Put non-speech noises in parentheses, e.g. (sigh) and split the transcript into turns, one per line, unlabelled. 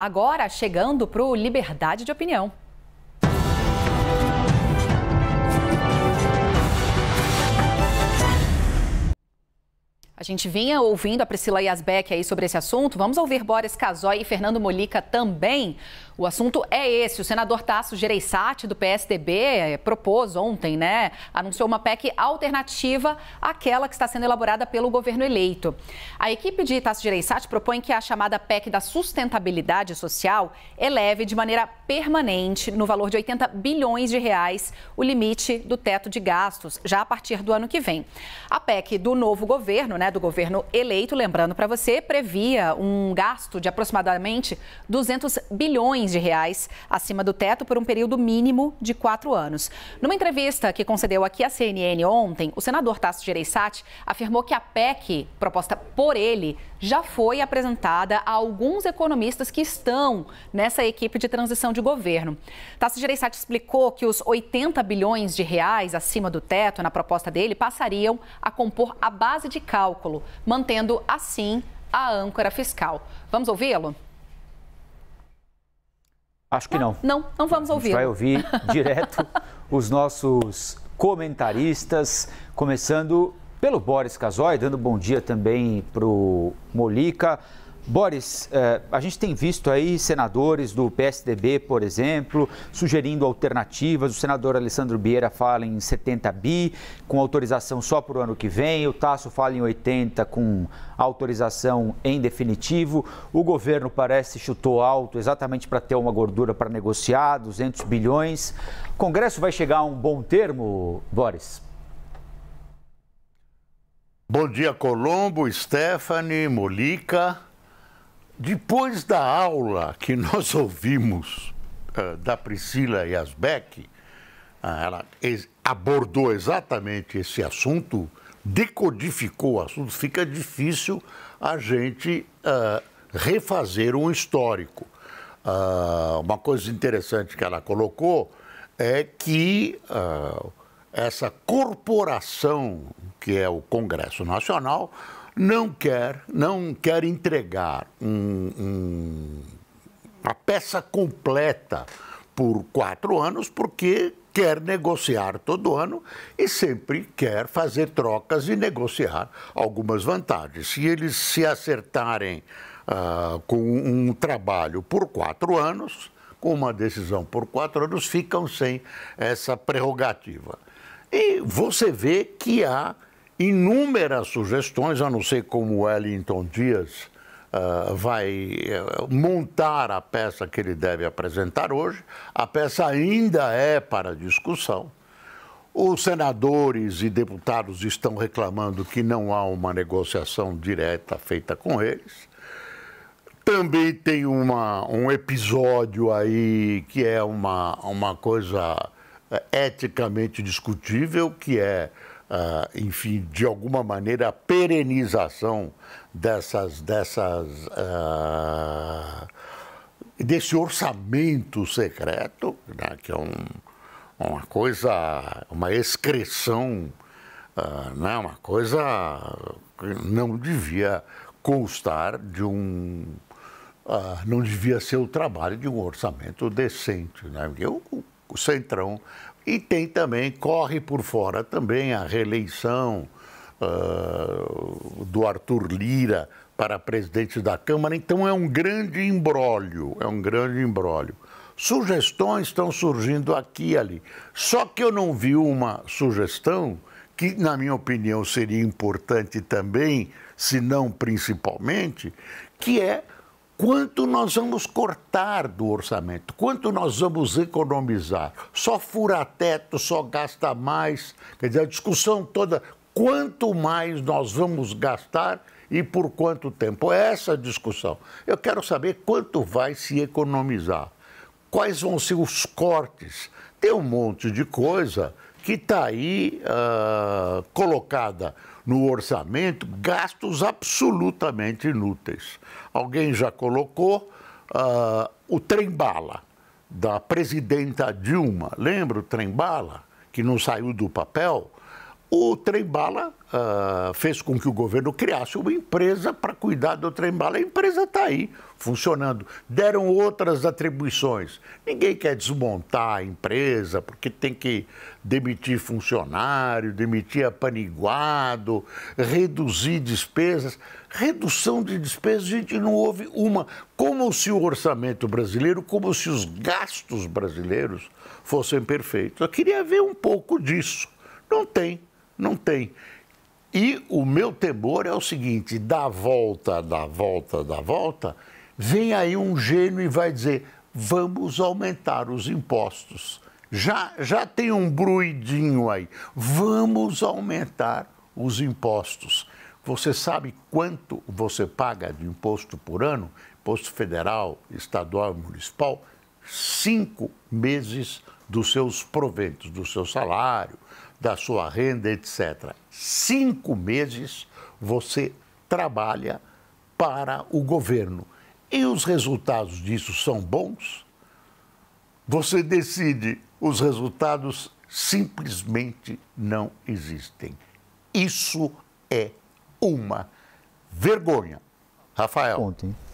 Agora, chegando para o Liberdade de Opinião. A gente vinha ouvindo a Priscila Yasbeck aí sobre esse assunto. Vamos ouvir Boris Casoy e Fernando Molica também. O assunto é esse. O senador Tasso Gereissati, do PSDB, eh, propôs ontem, né? Anunciou uma PEC alternativa àquela que está sendo elaborada pelo governo eleito. A equipe de Tasso Gereissati propõe que a chamada PEC da sustentabilidade social eleve de maneira permanente, no valor de 80 bilhões de reais, o limite do teto de gastos, já a partir do ano que vem. A PEC do novo governo, né, do governo eleito, lembrando para você, previa um gasto de aproximadamente 200 bilhões milhões de reais acima do teto por um período mínimo de quatro anos. Numa entrevista que concedeu aqui à CNN ontem, o senador Tasso Gereissati afirmou que a PEC, proposta por ele, já foi apresentada a alguns economistas que estão nessa equipe de transição de governo. Tasso Gereissati explicou que os 80 bilhões de reais acima do teto na proposta dele passariam a compor a base de cálculo, mantendo assim a âncora fiscal. Vamos ouvi-lo? Acho que não. Não, não, não vamos ouvir. A gente vai ouvir (laughs) direto os nossos comentaristas, começando pelo Boris Casoy, dando bom dia também para o Molica. Boris, eh, a gente tem visto aí senadores do PSDB, por exemplo, sugerindo alternativas. O senador Alessandro Bieira fala em 70 bi, com autorização só para o ano que vem. O Tasso fala em 80 com autorização em definitivo. O governo parece chutou alto exatamente para ter uma gordura para negociar, 200 bilhões. O Congresso vai chegar a um
bom termo, Boris? Bom dia, Colombo, Stephanie, Molica. Depois da aula que nós ouvimos uh, da Priscila Yasbeck, uh, ah, ela ex abordou exatamente esse assunto, decodificou o assunto, fica difícil a gente uh, refazer um histórico. Ah, uma coisa interessante que ela colocou é que essa corporação que é o Congresso Nacional não quer, não quer entregar um, um, uma peça completa por quatro anos, porque quer negociar todo ano e sempre quer fazer trocas e negociar algumas vantagens. Se eles se acertarem ah, com um trabalho por quatro anos, com uma decisão por quatro anos, ficam sem essa prerrogativa. E você vê que há inúmeras sugestões, a não ser como Wellington Dias uh, vai eh, montar a peça que ele deve apresentar hoje. A peça ainda é para discussão. Os senadores e deputados estão reclamando que não há uma negociação direta feita com eles. Também tem uma, um episódio aí que é uma, uma coisa eh, eticamente discutível, que é ah, enfim, de alguma maneira, a perenização dessas, dessas, ah, desse orçamento secreto, né, que é um, uma coisa, uma excreção, ah, né, uma coisa que não devia constar de um. Ah, não devia ser o trabalho de um orçamento decente. Né? Eu o Centrão. E tem também, corre por fora também a reeleição uh, do Arthur Lira para presidente da Câmara. Então é um grande embrólio, é um grande embrólio. Sugestões estão surgindo aqui e ali. Só que eu não vi uma sugestão que, na minha opinião, seria importante também, se não principalmente, que é quanto nós vamos cortar do orçamento, quanto nós vamos economizar. Só fura teto, só gasta mais. Quer dizer, a discussão toda, quanto mais nós vamos gastar e por quanto tempo. É essa discussão. Eu quero saber quanto vai se economizar. Quais vão ser os cortes? Tem um monte de coisa que está aí uh, colocada no orçamento gastos absolutamente inúteis. Alguém já colocou uh, o trem-bala da presidenta Dilma. Lembra o trem-bala, que não saiu do papel? O Trembala uh, fez com que o governo criasse uma empresa para cuidar do Trembala. A empresa está aí, funcionando. Deram outras atribuições. Ninguém quer desmontar a empresa porque tem que demitir funcionário, demitir apaniguado, reduzir despesas. Redução de despesas, gente, não houve uma. Como se o orçamento brasileiro, como se os gastos brasileiros fossem perfeitos. Eu queria ver um pouco disso. Não tem. Não tem. E o meu temor é o seguinte: dá volta, dá volta, dá volta, vem aí um gênio e vai dizer: vamos aumentar os impostos. Já, já tem um bruidinho aí. Vamos aumentar os impostos. Você sabe quanto você paga de imposto por ano? Imposto federal, estadual e municipal? Cinco meses dos seus proventos, do seu salário, da sua renda, etc. Cinco meses você trabalha para o governo e os resultados disso são bons, você decide, os resultados simplesmente não existem. Isso é uma vergonha. Rafael. Ontem.